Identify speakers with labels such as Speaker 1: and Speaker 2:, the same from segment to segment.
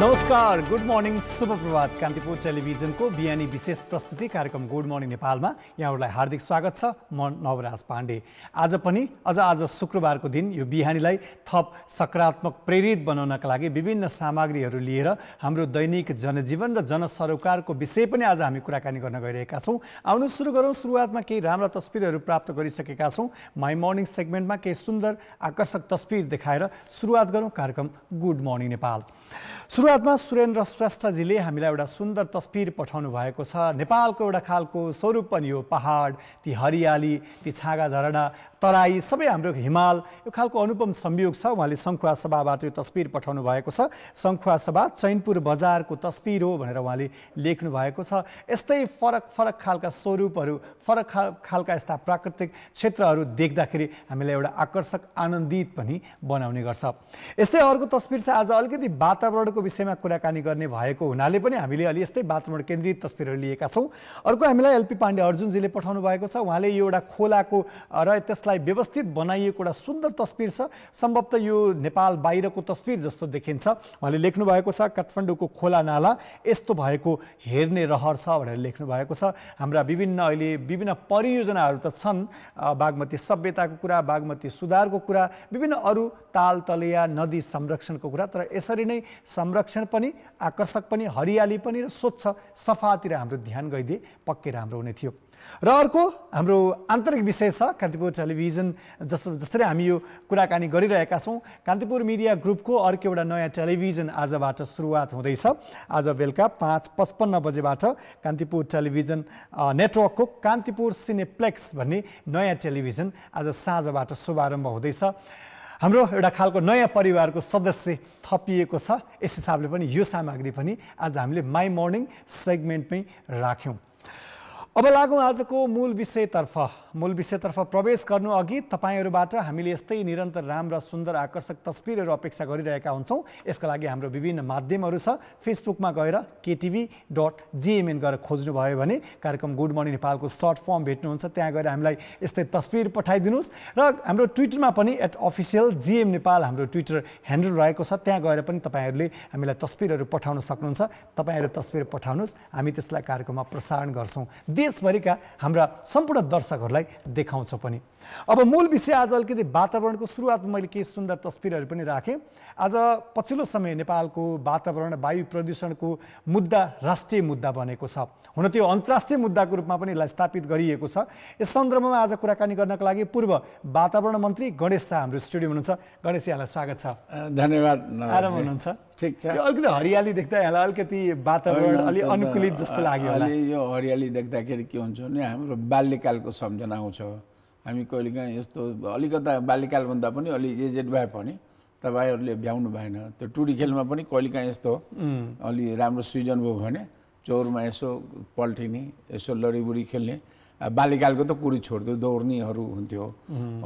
Speaker 1: नमस्कार good morning शुभ प्रभात कान्तिपुर टेलिभिजनको बिहानी विशेष प्रस्तुति कार्यक्रम गुड मर्निङ नेपालमा यहाँहरूलाई हार्दिक स्वागत छ म नवराज पाण्डे आज पनि अझ आज शुक्रबारको दिन यो बिहानीलाई थप सकारात्मक प्रेरित बनाउनका लागि विभिन्न सामग्रीहरू लिएर हाम्रो दैनिक जनजीवन र जनसरोकारको विषय पनि आज हामी कुराकानी गर्न गइरहेका छौँ आउनु सुरु गरौँ सुरुवातमा केही राम्रा तस्विरहरू प्राप्त गरिसकेका छौँ माई मर्निङ सेगमेन्टमा केही सुन्दर आकर्षक तस्विर देखाएर सुरुवात गरौँ कार्यक्रम गुड मर्निङ नेपाल सुरुवातमा सुरेन्द्र श्रेष्ठजीले हामीलाई एउटा सुन्दर तस्विर पठाउनु भएको छ नेपालको एउटा खालको स्वरूप पनि यो पहाड ती हरियाली ती छाँगा झरना तराई सबै हाम्रो हिमाल यो खालको अनुपम संयोग छ उहाँले सङ्खुवा सभाबाट यो तस्बिर पठाउनु भएको छ सङ्खुवा सभा चैनपुर बजारको तस्बिर हो भनेर उहाँले लेख्नु भएको छ यस्तै फरक फरक खालका स्वरूपहरू फरक खाल खालका यस्ता प्राकृतिक क्षेत्रहरू देख्दाखेरि हामीलाई एउटा आकर्षक आनन्दित पनि बनाउने गर्छ यस्तै अर्को तस्बिर चाहिँ आज अलिकति वातावरणको विषयमा कुराकानी गर्ने भएको हुनाले पनि हामीले अलि यस्तै वातावरण केन्द्रित तस्बिरहरू लिएका छौँ अर्को हामीलाई एलपी पाण्डे अर्जुनजीले पठाउनु भएको छ उहाँले यो एउटा खोलाको र त्यस त्यसलाई व्यवस्थित बनाइएको एउटा सुन्दर तस्विर छ सम्भवतः यो नेपाल बाहिरको तस्विर जस्तो देखिन्छ उहाँले लेख्नुभएको छ काठमाडौँको खोला नाला यस्तो भएको हेर्ने रहर छ भनेर लेख्नु भएको छ हाम्रा विभिन्न अहिले विभिन्न परियोजनाहरू त छन् बागमती सभ्यताको कुरा बागमती सुधारको कुरा विभिन्न अरू ताल तलिया नदी संरक्षणको कुरा तर यसरी नै संरक्षण पनि आकर्षक पनि हरियाली पनि र स्वच्छ सफातिर हाम्रो ध्यान गइदिए पक्कै राम्रो हुने थियो र अर्को हाम्रो आन्तरिक विषय छ कान्तिपुर टेलिभिजन जस जसरी हामी यो कुराकानी गरिरहेका छौँ कान्तिपुर मिडिया ग्रुपको अर्को एउटा नयाँ टेलिभिजन आजबाट सुरुवात हुँदैछ आज बेलुका पाँच पचपन्न बजेबाट कान्तिपुर टेलिभिजन नेटवर्कको कान्तिपुर सिनेप्लेक्स भन्ने नयाँ टेलिभिजन आज साँझबाट शुभारम्भ हुँदैछ हाम्रो एउटा खालको नयाँ परिवारको सदस्य थपिएको छ यस हिसाबले पनि यो सामग्री पनि आज हामीले माई मर्निङ सेगमेन्टमै राख्यौँ अब लागौँ आजको मूल विषयतर्फ मूल विषयतर्फ प्रवेश गर्नु अघि तपाईँहरूबाट हामीले यस्तै निरन्तर राम र सुन्दर आकर्षक तस्विरहरू अपेक्षा गरिरहेका हुन्छौँ यसका लागि हाम्रो विभिन्न माध्यमहरू छ फेसबुकमा गएर केटिभी डट जिएमएन गएर खोज्नुभयो भने कार्यक्रम गुड मर्निङ नेपालको सर्ट फर्म भेट्नुहुन्छ त्यहाँ गएर हामीलाई यस्तै तस्विर पठाइदिनुहोस् र हाम्रो ट्विटरमा पनि एट अफिसियल जिएम नेपाल हाम्रो ट्विटर ह्यान्डल रहेको छ त्यहाँ गएर पनि तपाईँहरूले हामीलाई तस्विरहरू पठाउन सक्नुहुन्छ तपाईँहरू तस्विर पठाउनुहोस् हामी त्यसलाई कार्यक्रममा प्रसारण गर्छौँ देशभरिका हाम्रा सम्पूर्ण दर्शकहरूलाई देखाउँछ पनि अब मूल विषय आज अलिकति वातावरणको सुरुवातमा मैले केही सुन्दर तस्विरहरू पनि राखेँ आज पछिल्लो समय नेपालको वातावरण वायु प्रदूषणको मुद्दा राष्ट्रिय मुद्दा बनेको छ हुन त्यो अन्तर्राष्ट्रिय मुद्दाको रूपमा पनि यसलाई स्थापित गरिएको छ यस सन्दर्भमा आज कुराकानी गर्नको लागि पूर्व वातावरण मन्त्री गणेश शाह हाम्रो स्टुडियो हुनुहुन्छ गणेश यहाँलाई स्वागत छ धन्यवाद आराम हुनुहुन्छ ठिक छ अलिकति
Speaker 2: हरियाली देख्दा यहाँलाई अलिकति वातावरण अलिक अनुकूलित जस्तो लाग्यो अहिले यो हरियाली देख्दाखेरि के हुन्छ भने हाम्रो बाल्यकालको सम्झना आउँछ हामी कहिलेकाहीँ यस्तो अलिकता बाल्यकालभन्दा पनि अलि एजेड भए पनि तपाईँहरूले भ्याउनु भएन त्यो टुडी खेलमा पनि कहिलेकाहीँ यस्तो अलि राम्रो सिजन भयो भने चौरमा यसो पल्टिने यसो लडीबुडी खेल्ने बाल्यकालको त कुरी छोड्थ्यो दौड्नेहरू हुन्थ्यो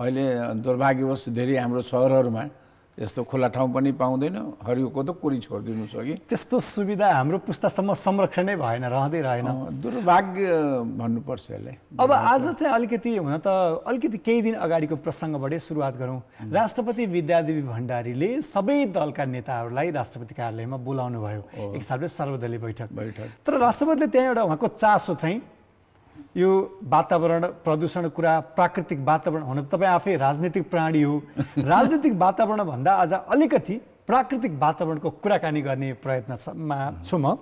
Speaker 2: अहिले दुर्भाग्यवश धेरै हाम्रो सहरहरूमा यस्तो खुला ठाउँ पनि पाउँदैन हरियोको त कुरी छोडिदिनु छ कि त्यस्तो सुविधा हाम्रो पुस्तासम्म संरक्षणै भएन रहँदै रहेन दुर्भाग्य भन्नुपर्छ यसले
Speaker 1: अब आज चाहिँ अलिकति हुन त अलिकति केही दिन अगाडिको प्रसङ्गबाटै सुरुवात गरौँ राष्ट्रपति विद्यादेवी भण्डारीले सबै दलका नेताहरूलाई राष्ट्रपति कार्यालयमा बोलाउनु भयो एक हिसाबले सर्वदलीय बैठक बैठक तर राष्ट्रपतिले त्यहाँ एउटा उहाँको चासो चाहिँ यो वातावरण प्रदूषण कुरा प्राकृतिक वातावरण हुन त तपाईँ आफै राजनीतिक प्राणी हो राजनीतिक वातावरणभन्दा आज अलिकति प्राकृतिक वातावरणको कुराकानी गर्ने प्रयत्नमा छु म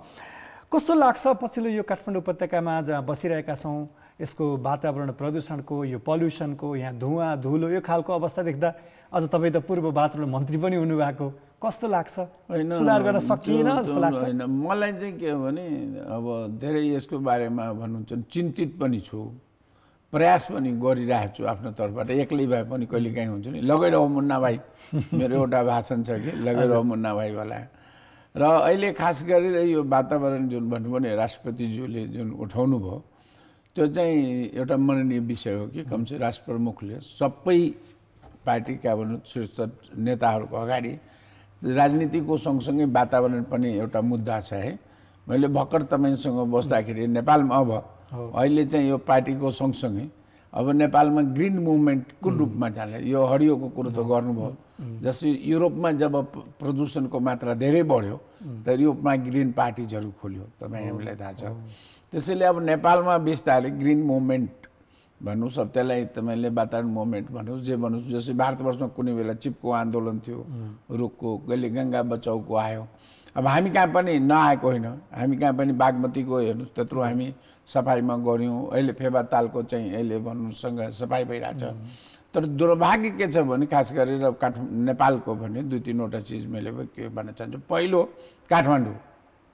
Speaker 1: कस्तो लाग्छ पछिल्लो यो काठमाडौँ उपत्यकामा जहाँ बसिरहेका छौँ यसको वातावरण प्रदूषणको यो पल्युसनको यहाँ धुवा धुलो यो खालको अवस्था देख्दा अझ तपाईँ त पूर्व वातावरण मन्त्री पनि हुनुभएको कस्तो लाग्छ
Speaker 2: सुधार गर्न सकिएन जस्तो लाग्छ होइन मलाई चाहिँ के हो भने अब धेरै यसको बारेमा भन्नुहुन्छ चिन्तित पनि छु प्रयास पनि गरिरहेको छु आफ्नो तर्फबाट एक्लै भए पनि कहिले काहीँ हुन्छ नि लगाइरह मुन्ना भाइ मेरो एउटा भाषण छ कि लगाइरह मुन्ना भाइ होला र अहिले खास गरेर यो वातावरण जुन भन्नुभयो भने राष्ट्रपतिज्यूले जुन उठाउनु भयो त्यो चाहिँ एउटा माननीय विषय हो कि कमसे राष्ट्र प्रमुखले सबै पार्टीका भनौँ शीर्ष नेताहरूको अगाडि राजनीतिको सँगसँगै वातावरण पनि एउटा मुद्दा छ है मैले भर्खर तपाईँसँग बस्दाखेरि नेपालमा अब अहिले चाहिँ यो पार्टीको सँगसँगै अब नेपालमा ग्रिन मुभमेन्ट कुन रूपमा जाने यो हरियोको कुरो त गर्नुभयो जस्तै युरोपमा जब प्रदूषणको मात्रा धेरै बढ्यो त युरोपमा ग्रिन पार्टिजहरू खोल्यो तपाईँ हामीलाई थाहा छ त्यसैले अब नेपालमा बिस्तारै ग्रिन मुभमेन्ट भन्नुहोस् अब त्यसलाई तपाईँले वातावरण मुभमेन्ट भन्नुहोस् जे भन्नुहोस् जस्तै भारतवर्षमा कुनै बेला चिपको आन्दोलन थियो रुखको कहिले गङ्गा बचाउको आयो अब हामी कहाँ पनि नआएको होइन हामी कहाँ पनि बागमतीको हेर्नुहोस् त्यत्रो हामी सफाइमा गऱ्यौँ अहिले फेवा तालको चाहिँ अहिले भन्नुसँग सफाइ भइरहेछ तर दुर्भाग्य के छ भने खास गरेर काठमाडौँ नेपालको भने दुई तिनवटा चिज मैले के भन्न चाहन्छु पहिलो काठमाडौँ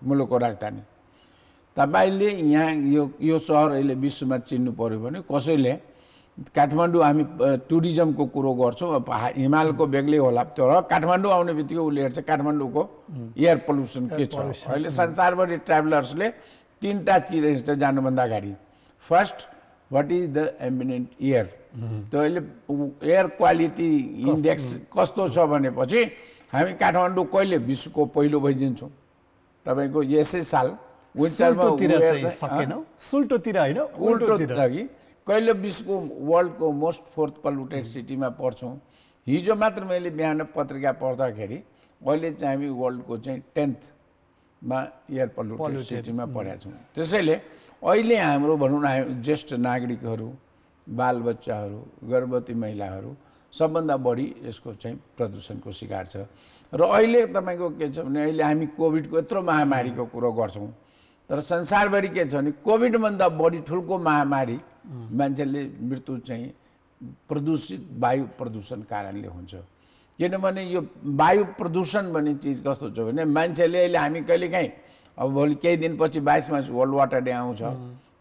Speaker 2: मुलुकको राजधानी तपाईँले यहाँ यो यो सहर अहिले विश्वमा चिन्नु पऱ्यो भने कसैले काठमाडौँ हामी टुरिज्मको कुरो गर्छौँ पहा हिमालको बेग्लै होला तर काठमाडौँ आउने बित्तिकै उसले हेर्छ काठमाडौँको एयर पल्युसन के छ अहिले संसारभरि ट्राभलर्सले तिनवटा चिज हेर्छ जानुभन्दा अगाडि first what is the ambient air त्यो अहिले एयर क्वालिटी इन्डेक्स कस्तो छ भनेपछि हामी काठमाडौँ कहिले विश्वको पहिलो भइदिन्छौँ तपाईँको यसै साल विन्टरमा सकेनौँ सुल्टोतिर होइन उल्टोतिर लागि कहिले विश्वको वर्ल्डको मोस्ट फोर्थ पल्युटेड सिटीमा पढ्छौँ हिजो मात्र मैले बिहान पत्रिका पढ्दाखेरि अहिले चाहिँ हामी वर्ल्डको चाहिँ टेन्थमा एयर पल्युटेड सिटीमा पढेका छौँ त्यसैले अहिले हाम्रो भनौँ न ज्येष्ठ नागरिकहरू बालबच्चाहरू गर्भवती महिलाहरू सबभन्दा बढी यसको चाहिँ प्रदूषणको शिकार छ र अहिले तपाईँको के छ भने अहिले हामी कोभिडको यत्रो महामारीको कुरो गर्छौँ तर संसारभरि के छ भने कोभिडभन्दा बढी ठुल्को महामारी मान्छेले मृत्यु चाहिँ प्रदूषित वायु प्रदूषण कारणले हुन्छ किनभने यो वायु प्रदूषण भन्ने चिज कस्तो छ भने मान्छेले अहिले हामी कहिलेकाहीँ अब भोलि केही दिनपछि बाइस मार्च वर्ल्ड वाटर डे आउँछ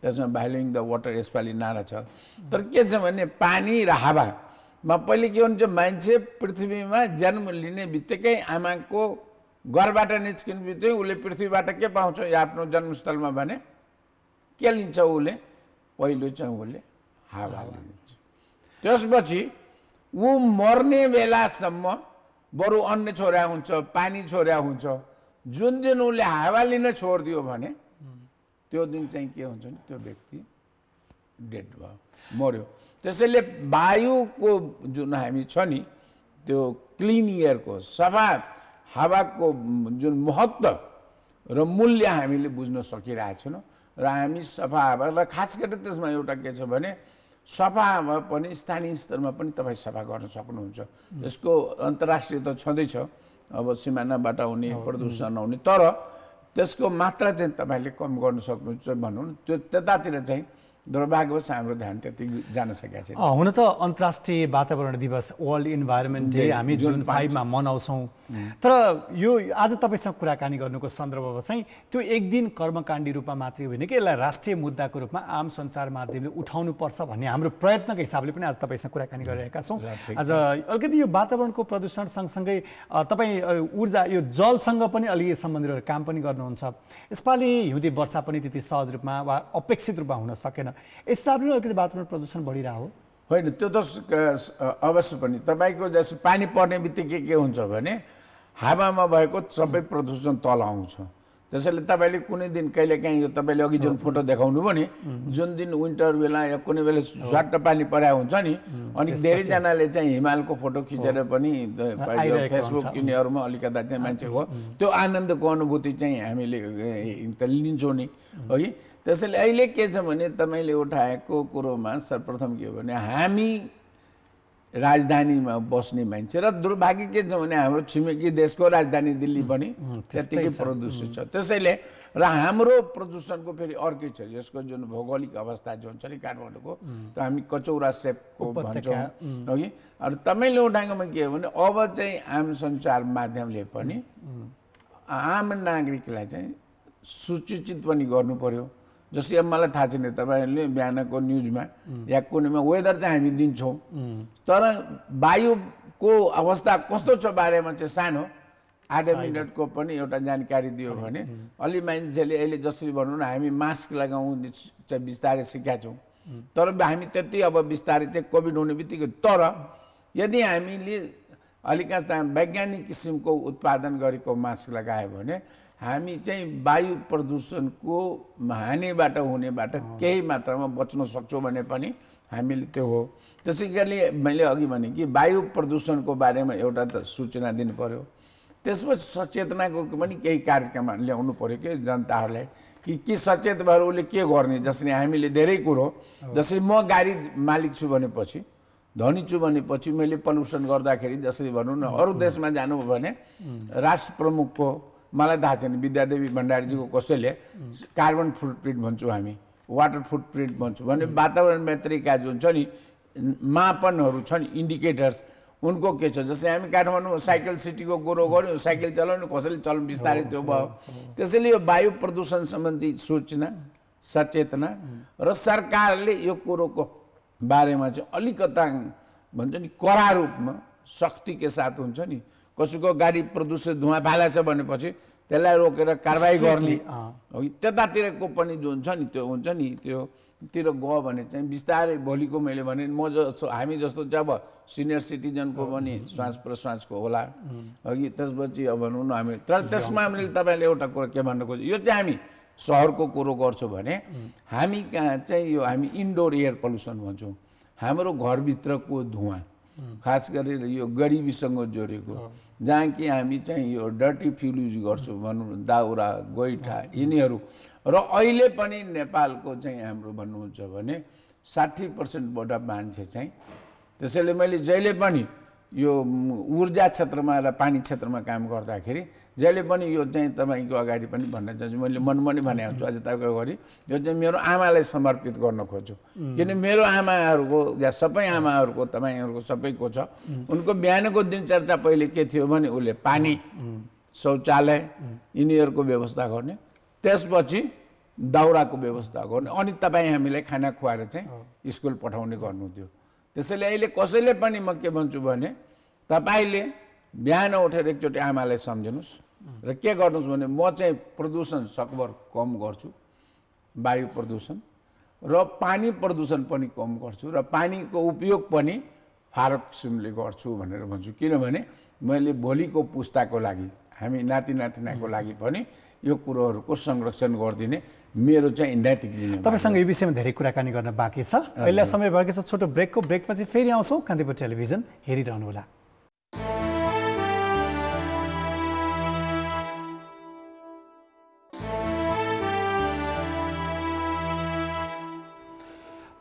Speaker 2: त्यसमा भ्यालुइङ द वाटर यसपालि नारा छ तर के छ भने पानी र हावामा पहिले के हुन्छ मान्छे पृथ्वीमा जन्म लिने बित्तिकै आमाको घरबाट निस्किने बित्तिकै उसले पृथ्वीबाट के पाउँछ या आफ्नो जन्मस्थलमा भने के लिन्छ उसले पहिलो चाहिँ उसले हावा लिन्छ त्यसपछि ऊ मर्ने बेलासम्म बरु अन्न छोड्या हुन्छ पानी छोरा हुन्छ जुन दिन उसले हावा लिन छोडिदियो भने त्यो दिन चाहिँ के हुन्छ भने त्यो व्यक्ति डेड भयो मऱ्यो त्यसैले वायुको जुन हामी छ नि त्यो क्लिन एयरको सफा हावाको जुन महत्त्व र मूल्य हामीले बुझ्न सकिरहेछौँ र हामी सफा हावा र खास गरेर त्यसमा एउटा के छ भने सफा हावा पनि स्थानीय स्तरमा पनि तपाईँ सफा गर्न सक्नुहुन्छ यसको अन्तर्राष्ट्रिय त छँदैछ अब सिमानाबाट आउने प्रदूषण आउने तर त्यसको मात्रा चाहिँ तपाईँले कम गर्न सक्नुहुन्छ भनौँ त्यो त्यतातिर चाहिँ दुर्भाग्यवश हाम्रो ध्यान त्यति जान सकेको छैन हुन
Speaker 1: त अन्तर्राष्ट्रिय वातावरण दिवस वर्ल्ड इन्भाइरोमेन्ट डे हामी जुन फाइभमा मनाउँछौँ तर यो आज तपाईँसँग कुराकानी गर्नुको सन्दर्भमा चाहिँ त्यो एक दिन कर्मकाण्डी रूपमा मात्रै होइन कि यसलाई राष्ट्रिय मुद्दाको रूपमा आम सञ्चार माध्यमले उठाउनुपर्छ भन्ने हाम्रो प्रयत्नको हिसाबले पनि आज तपाईँसँग कुराकानी गरिरहेका छौँ आज अलिकति यो वातावरणको प्रदूषण सँगसँगै तपाईँ ऊर्जा यो जलसँग पनि अलिकति सम्बन्धित काम पनि गर्नुहुन्छ यसपालि हिउँदे वर्षा पनि त्यति सहज रूपमा वा अपेक्षित रूपमा हुन सकेन स्थानीय अलिकति वातावरण प्रदूषण बढिरहेको
Speaker 2: होइन त्यो त अवश्य पनि तपाईँको जस्तो पानी पर्ने बित्तिकै के हुन्छ भने हावामा भएको सबै प्रदूषण तल आउँछ त्यसैले तपाईँले कुनै दिन कहिलेकाहीँ यो तपाईँले अघि जुन फोटो देखाउनु भयो नि जुन दिन विन्टर बेला या कुनै बेला स्वाट पानी परेको हुन्छ नि अनि धेरैजनाले चाहिँ हिमालको फोटो खिचेर पनि फेसबुक यिनीहरूमा अलिकता चाहिँ मान्छे हो त्यो आनन्दको अनुभूति चाहिँ हामीले त लिन्छौँ नि है त्यसैले अहिले के छ भने तपाईँले उठाएको कुरोमा सर्वप्रथम के हो भने हामी राजधानीमा बस्ने मान्छे र दुर्भाग्य के छ भने हाम्रो छिमेकी देशको राजधानी दिल्ली पनि त्यत्तिकै प्रदूषित छ त्यसैले र हाम्रो प्रदूषणको फेरि अर्कै छ यसको जुन भौगोलिक अवस्था जुन छ नि काठमाडौँको त्यो हामी कचौरा सेपको भन्छौँ है र तपाईँले उठाएकोमा के हो भने अब चाहिँ आम सञ्चार माध्यमले पनि आम नागरिकलाई चाहिँ सुचिचित पनि गर्नु पर्यो जस्तै अब मलाई थाहा छैन तपाईँहरूले बिहानको न्युजमा या कुनैमा वेदर चाहिँ हामी दिन्छौँ तर वायुको अवस्था कस्तो छ बारेमा चाहिँ सानो आधा मिनटको पनि एउटा जानकारी दियो भने अलि मान्छेले अहिले जसरी भनौँ न हामी मास्क लगाउँ चाहिँ बिस्तारै सिक्या छौँ तर हामी त्यति अब बिस्तारै चाहिँ कोभिड हुने बित्तिकै तर यदि हामीले अलिकता वैज्ञानिक किसिमको उत्पादन गरेको मास्क लगायो भने हामी चाहिँ वायु प्रदूषणको हानिबाट हुनेबाट केही मात्रामा बच्न सक्छौँ भने पनि हामीले त्यो हो त्यसै कारणले मैले अघि भने कि वायु प्रदूषणको बारेमा एउटा त सूचना दिनु पऱ्यो त्यसपछि सचेतनाको पनि केही कार्यक्रम ल्याउनु पऱ्यो कि जनताहरूलाई कि के सचेत भएर उसले के गर्ने जसरी हामीले धेरै कुरो जसरी म गाडी मालिक छु भनेपछि धनी छु भनेपछि मैले पल्युसन गर्दाखेरि जसरी भनौँ न अरू देशमा जानु भने राष्ट्र प्रमुखको मलाई थाहा छैन विद्यादेवी भण्डारीजीको कसैले कार्बन फुटप्रिन्ट भन्छौँ हामी वाटर फुटप्रिन्ट भन्छौँ भने वातावरण मैत्रीका जुन छ नि मापनहरू छन् इन्डिकेटर्स उनको के छ जस्तै हामी काठमाडौँ साइकल सिटीको गोरो गऱ्यौँ साइकल चलाउनु कसैले चलाउनु बिस्तारै त्यो भयो त्यसैले यो वायु प्रदूषण सम्बन्धी सूचना सचेतना र सरकारले यो कुरोको बारेमा चाहिँ अलिकता भन्छ नि कडा रूपमा शक्तिकै साथ हुन्छ नि कसैको गाडी प्रदूषित धुवा फालेछ भनेपछि त्यसलाई रोकेर कारवाही गर्ने हो त्यतातिरको पनि जुन छ नि त्यो हुन्छ नि त्यो तिर गयो भने चाहिँ बिस्तारै भोलिको मैले भने म जस्तो हामी जस्तो जब सिनियर सिटिजनको पनि श्वास प्रश्वासको होला अघि त्यसपछि अब भनौँ न हामी तर त्यसमा मैले तपाईँले एउटा कुरा के भन्नु खोजेँ यो चाहिँ हामी सहरको कुरो गर्छौँ भने हामी कहाँ चाहिँ यो हामी इन्डोर एयर पल्युसन भन्छौँ हाम्रो घरभित्रको धुवा खास गरेर यो गरिबीसँग जोडेको जहाँ कि हामी चाहिँ यो डर्टी फ्युल युज गर्छौँ भनौँ दाउरा गोइठा यिनीहरू र अहिले पनि नेपालको चाहिँ हाम्रो भन्नुहुन्छ भने साठी पर्सेन्टबाट मान्छे चाहिँ त्यसैले मैले जहिले पनि यो ऊर्जा क्षेत्रमा र पानी क्षेत्रमा काम गर्दाखेरि जहिले पनि यो चाहिँ तपाईँको अगाडि पनि भन्न चाहन्छु मैले मनमा नै भने हुन्छु अझ तपाईँको अगाडि यो चाहिँ मेरो आमालाई समर्पित गर्न खोज्छु किन मेरो आमाहरूको या सबै आमाहरूको तपाईँहरूको सबैको छ उनको बिहानको दिनचर्चा पहिले के थियो भने उसले पानी शौचालय यिनीहरूको व्यवस्था गर्ने त्यसपछि दाउराको व्यवस्था गर्ने अनि तपाईँ हामीलाई खाना खुवाएर चाहिँ स्कुल पठाउने गर्नुहुन्थ्यो त्यसैले अहिले कसैले पनि म के भन्छु भने तपाईँले बिहान उठेर एकचोटि आमालाई सम्झिनुहोस् र के गर्नुहोस् भने म चाहिँ प्रदूषण सकभर कम गर्छु वायु प्रदूषण र पानी प्रदूषण पनि कम गर्छु र पानीको उपयोग पनि फारक किसिमले गर्छु भनेर भन्छु किनभने मैले भोलिको पुस्ताको लागि हामी नाति नातिनाको लागि पनि यो कुरोहरूको संरक्षण गरिदिने मेरो चाहिँ नैतिक
Speaker 1: तपाईँसँग यो विषयमा धेरै कुराकानी गर्न बाँकी छ पहिला
Speaker 2: समय भएको छ छोटो ब्रेकको ब्रेकपछि फेरि आउँछौँ कान्तिपुर टेलिभिजन हेरिरहनुहोला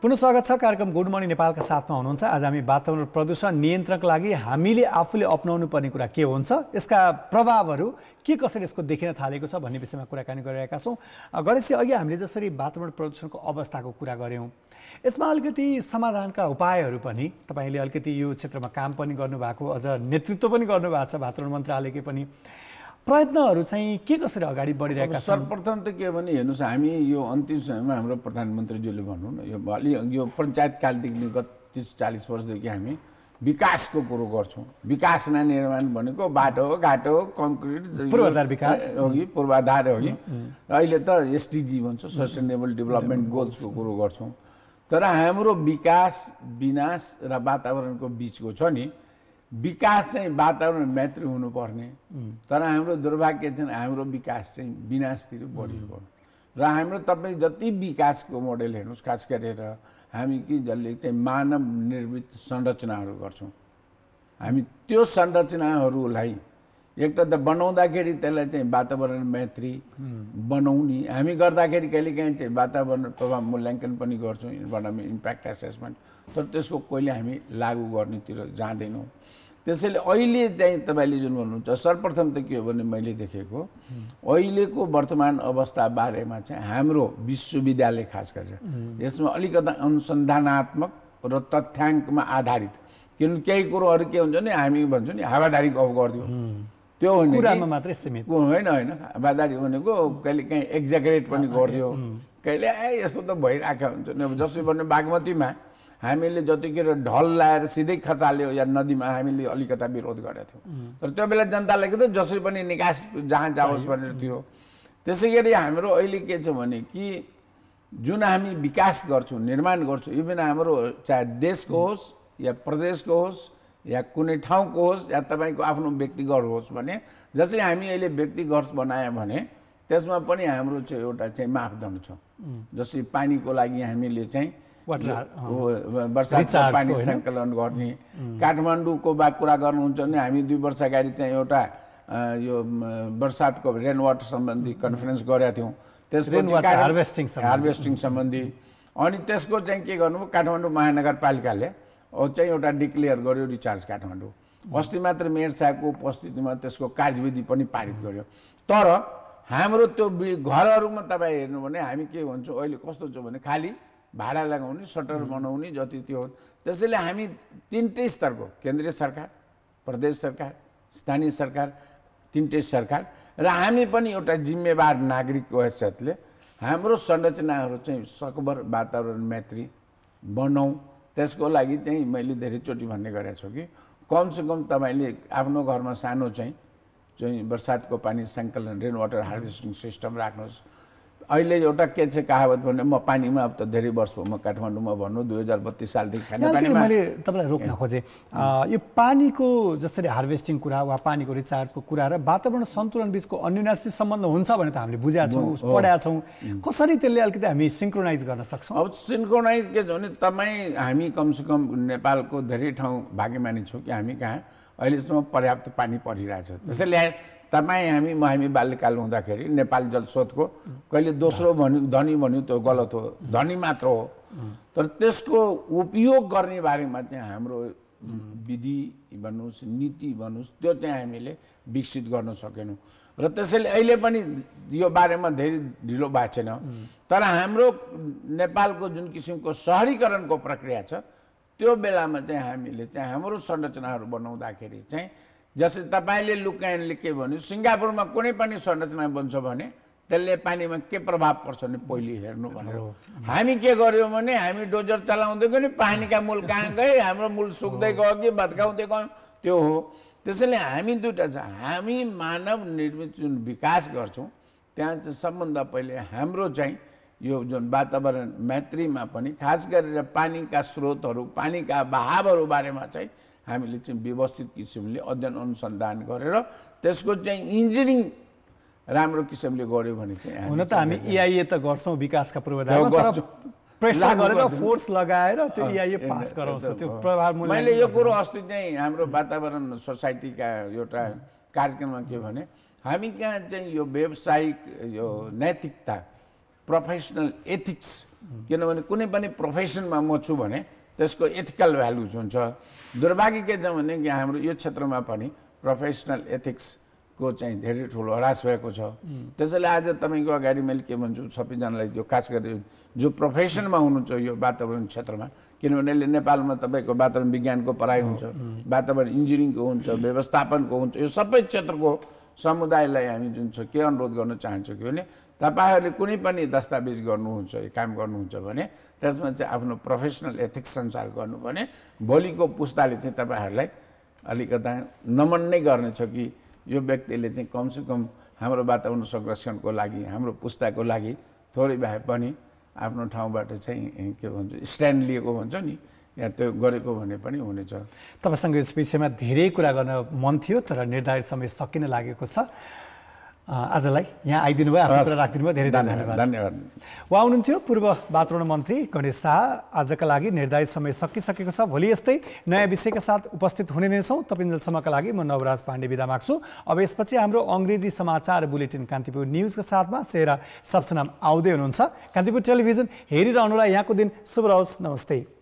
Speaker 1: पुनः स्वागत छ कार्यक्रम गुड मर्निङ नेपालका साथमा हुनुहुन्छ आज हामी वातावरण प्रदूषण नियन्त्रणको लागि हामीले आफूले अप्नाउनु पर्ने कुरा के हुन्छ यसका प्रभावहरू के कसरी यसको देखिन थालेको छ भन्ने विषयमा कुराकानी गरिरहेका छौँ गरेपछि अघि हामीले जसरी वातावरण प्रदूषणको अवस्थाको कुरा गऱ्यौँ यसमा अलिकति समाधानका उपायहरू पनि तपाईँले अलिकति यो क्षेत्रमा काम पनि गर्नुभएको अझ नेतृत्व पनि गर्नुभएको छ वातावरण मन्त्रालयकै पनि प्रयत्नहरू चाहिँ के कसरी अगाडि बढिरहेको छ सर्वप्रथम
Speaker 2: त के भने हेर्नुहोस् हामी यो अन्तिम समयमा हाम्रो प्रधानमन्त्रीज्यूले भनौँ न यो अलि यो पञ्चायतकालदेखि गत तिस चालिस वर्षदेखि हामी विकासको कुरो गर्छौँ विकास न निर्माण भनेको बाटो घाटो कङ्क्रिट पूर्वाधार विकास हो कि पूर्वाधार हो कि अहिले त एसडिजी भन्छ सस्टेनेबल डेभलपमेन्ट गोल्सको कुरो गर्छौँ तर हाम्रो विकास विनाश र वातावरणको बिचको छ नि विकास चाहिँ वातावरण मैत्री हुनुपर्ने तर हाम्रो दुर्भाग्य चाहिँ हाम्रो विकास चाहिँ विनाशतिर बढेको र हाम्रो तपाईँ जति विकासको मोडल हेर्नुहोस् खास गरेर हामी कि जसले चाहिँ मानव निर्मित संरचनाहरू गर्छौँ हामी त्यो संरचनाहरूलाई एक त बनाउँदाखेरि त्यसलाई चाहिँ वातावरण मैत्री बनाउने हामी गर्दाखेरि कहिलेकाहीँ चाहिँ वातावरण प्रभाव मूल्याङ्कन पनि गर्छौँ इन्भाइरोमेन्ट इम्प्याक्ट एसेसमेन्ट तर त्यसको कहिले हामी लागू गर्नेतिर जाँदैनौँ त्यसैले अहिले चाहिँ तपाईँले जुन भन्नुहुन्छ सर्वप्रथम त के हो भने मैले देखेको अहिलेको वर्तमान अवस्था बारेमा चाहिँ हाम्रो विश्वविद्यालय खास गरेर यसमा अलिकता अनुसन्धानात्मक र तथ्याङ्कमा आधारित किनभने केही कुरोहरू के हुन्छ भने हामी भन्छौँ नि हावाधारी गरिदियो त्यो कुरामा मात्रै सीमित होइन होइन बादारी भनेको कहिले काहीँ एक्ज्यागरेट पनि गरिदियो कहिले ए यस्तो त भइरहेको हुन्छ नि अब जसरी भन्नु बागमतीमा हामीले जतिखेर ढल लाएर सिधै खचाल्यो या नदीमा हामीले अलिकता विरोध गरेका थियौँ तर त्यो बेला जनतालाई त जसरी पनि निकास जहाँ जाओस् भनेर थियो त्यसै गरी हाम्रो अहिले के छ भने कि जुन हामी विकास गर्छौँ निर्माण गर्छौँ इभन हाम्रो चाहे देशको होस् या प्रदेशको होस् या कुनै ठाउँको होस् या तपाईँको आफ्नो व्यक्तिगत होस् भने जसरी हामी अहिले व्यक्तिगत बनायौँ भने त्यसमा पनि हाम्रो चाहिँ एउटा चाहिँ मापदण्ड छ जस्तै पानीको लागि हामीले चाहिँ वर्षा पानी सङ्कलन गर्ने काठमाडौँको बा कुरा गर्नुहुन्छ भने हामी दुई वर्ष अगाडि चाहिँ एउटा यो बर्सातको रेन वाटर सम्बन्धी कन्फरेन्स गरेका थियौँ त्यसको हार्भेस्टिङ हार्भेस्टिङ सम्बन्धी अनि त्यसको चाहिँ के गर्नु काठमाडौँ महानगरपालिकाले चाहिँ एउटा डिक्लेयर गर्यो रिचार्ज काठमाडौँ अस्ति मात्र मेयर साहबको उपस्थितिमा त्यसको कार्यविधि पनि पारित गर्यो तर हाम्रो त्यो घरहरूमा तपाईँ हेर्नु भने हामी के भन्छौँ अहिले कस्तो छ भने खालि भाडा लगाउने सटर बनाउने जति त्यो हो त्यसैले हामी तिनटै स्तरको केन्द्रीय सरकार प्रदेश सरकार स्थानीय सरकार तिनटै सरकार र हामी पनि एउटा जिम्मेवार नागरिकको हैसियतले हाम्रो संरचनाहरू चाहिँ सकभर वातावरण मैत्री बनाऊ त्यसको लागि चाहिँ मैले धेरैचोटि भन्ने गरेको छु कि कमसेकम तपाईँले आफ्नो घरमा सानो चाहिँ चाहिँ बर्सातको पानी सङ्कलन रेन वाटर हार्भेस्टिङ सिस्टम राख्नुहोस् अहिले एउटा के चाहिँ कहावत भने म पानीमा अब त धेरै वर्ष भयो म काठमाडौँमा भन्नु दुई हजार बत्तिस सालदेखि खाने मैले तपाईँलाई रोक्न खोजेँ यो पानीको
Speaker 1: जसरी हार्भेस्टिङ कुरा वा पानीको रिचार्जको कुरा र वातावरण सन्तुलन बिचको अन्यनाशी सम्बन्ध हुन्छ भने त हामीले बुझाएको छौँ mm, पढाएको oh. छौँ mm. कसरी त्यसले अलिकति हामी सिन्क्रोनाइज गर्न सक्छौँ
Speaker 2: अब सिन्क्रोनाइज के छ भने तपाईँ हामी कमसेकम नेपालको धेरै ठाउँ भाग्यमानी छौँ कि हामी कहाँ अहिलेसम्म पर्याप्त पानी परिरहेछ त्यसैले तपाईँ हामी म हामी बाल्यकाल हुँदाखेरि नेपाल जलस्रोतको कहिले दोस्रो भन्यो धनी भन्यो त्यो गलत हो धनी मात्र हो तर त्यसको उपयोग गर्ने बारेमा चाहिँ हाम्रो विधि भन्नुहोस् नीति भन्नुहोस् त्यो चाहिँ हामीले विकसित गर्न सकेनौँ र त्यसैले अहिले पनि यो बारेमा धेरै ढिलो भएको छैन तर हाम्रो नेपालको जुन किसिमको सहरीकरणको प्रक्रिया छ त्यो बेलामा चाहिँ हामीले चाहिँ हाम्रो संरचनाहरू बनाउँदाखेरि चाहिँ जस्तै तपाईँले लुकायनले के भन्यो सिङ्गापुरमा कुनै पनि संरचना बन्छ भने त्यसले पानीमा के प्रभाव पर्छ भने पहिले हेर्नु भनेर हामी के गर्यौँ भने हामी डोजर चलाउँदै गयौँ पानीका मूल कहाँ गए हाम्रो मूल सुक्दै गयो कि भत्काउँदै गयो त्यो हो त्यसैले हामी दुइटा छ हामी मानव निर्मित जुन विकास गर्छौँ त्यहाँ चाहिँ सबभन्दा पहिले हाम्रो चाहिँ यो जुन वातावरण मैत्रीमा पनि खास गरेर पानीका स्रोतहरू पानीका बहावहरू बारेमा चाहिँ हामीले चाहिँ व्यवस्थित किसिमले अध्ययन अनुसन्धान गरेर त्यसको चाहिँ इन्जिनियरिङ राम्रो किसिमले गऱ्यो भने चाहिँ हुन त हामी
Speaker 1: इआइए e त गर्छौँ विकासका पूर्वाधारमा गरेर फोर्स
Speaker 2: लगाएर त्यो इआइए e पास त्यो प्रभाव मैले यो कुरो अस्ति चाहिँ हाम्रो वातावरण सोसाइटीका एउटा कार्यक्रममा के भने हामी कहाँ चाहिँ यो व्यावसायिक यो नैतिकता प्रोफेसनल एथिक्स किनभने कुनै पनि प्रोफेसनमा म छु भने त्यसको एथिकल भ्यालुज हुन्छ दुर्भाग्य के छ भने कि हाम्रो यो क्षेत्रमा पनि प्रोफेसनल एथिक्सको चाहिँ धेरै ठुलो ह्रास भएको छ त्यसैले आज तपाईँको अगाडि मैले के भन्छु सबैजनालाई त्यो खास गरी जो प्रोफेसनमा हुनुहुन्छ यो वातावरण क्षेत्रमा किनभने यसले नेपालमा तपाईँको वातावरण विज्ञानको पढाइ हुन्छ वातावरण इन्जिनियरिङको हुन्छ व्यवस्थापनको हुन्छ यो सबै क्षेत्रको समुदायलाई हामी जुन छ के अनुरोध गर्न चाहन्छौँ कि भने तपाईँहरूले कुनै पनि दस्तावेज गर्नुहुन्छ काम गर्नुहुन्छ भने त्यसमा चाहिँ आफ्नो प्रोफेसनल एथिक्स अनुसार गर्नु भने भोलिको पुस्ताले चाहिँ तपाईँहरूलाई अलिकता नमन नै गर्नेछ कि यो व्यक्तिले चाहिँ कमसेकम हाम्रो वातावरण संरक्षणको लागि हाम्रो पुस्ताको लागि थोरै भए पनि आफ्नो ठाउँबाट चाहिँ के भन्छ स्ट्यान्ड लिएको भन्छ नि या त्यो गरेको भने पनि हुनेछ तपाईँसँग यस विषयमा धेरै
Speaker 1: कुरा गर्न मन थियो तर निर्धारित समय सकिन लागेको छ आजलाई यहाँ आइदिनु भयो आफ्नो कुरा राखिदिनु भयो धेरै धेरै धन्यवाद धन्यवाद उहाँ हुनुहुन्थ्यो पूर्व वातावरण मन्त्री गणेश शाह आजका लागि निर्धारित समय सकिसकेको छ भोलि यस्तै नयाँ विषयका साथ उपस्थित हुने नै छौँ तपाईँसम्मका लागि म नवराज पाण्डे विदा माग्छु अब यसपछि हाम्रो अङ्ग्रेजी समाचार बुलेटिन कान्तिपुर न्युजका साथमा सेरा सबसनाम आउँदै हुनुहुन्छ कान्तिपुर टेलिभिजन हेरिरहनुलाई यहाँको दिन शुभ रहोस् नमस्ते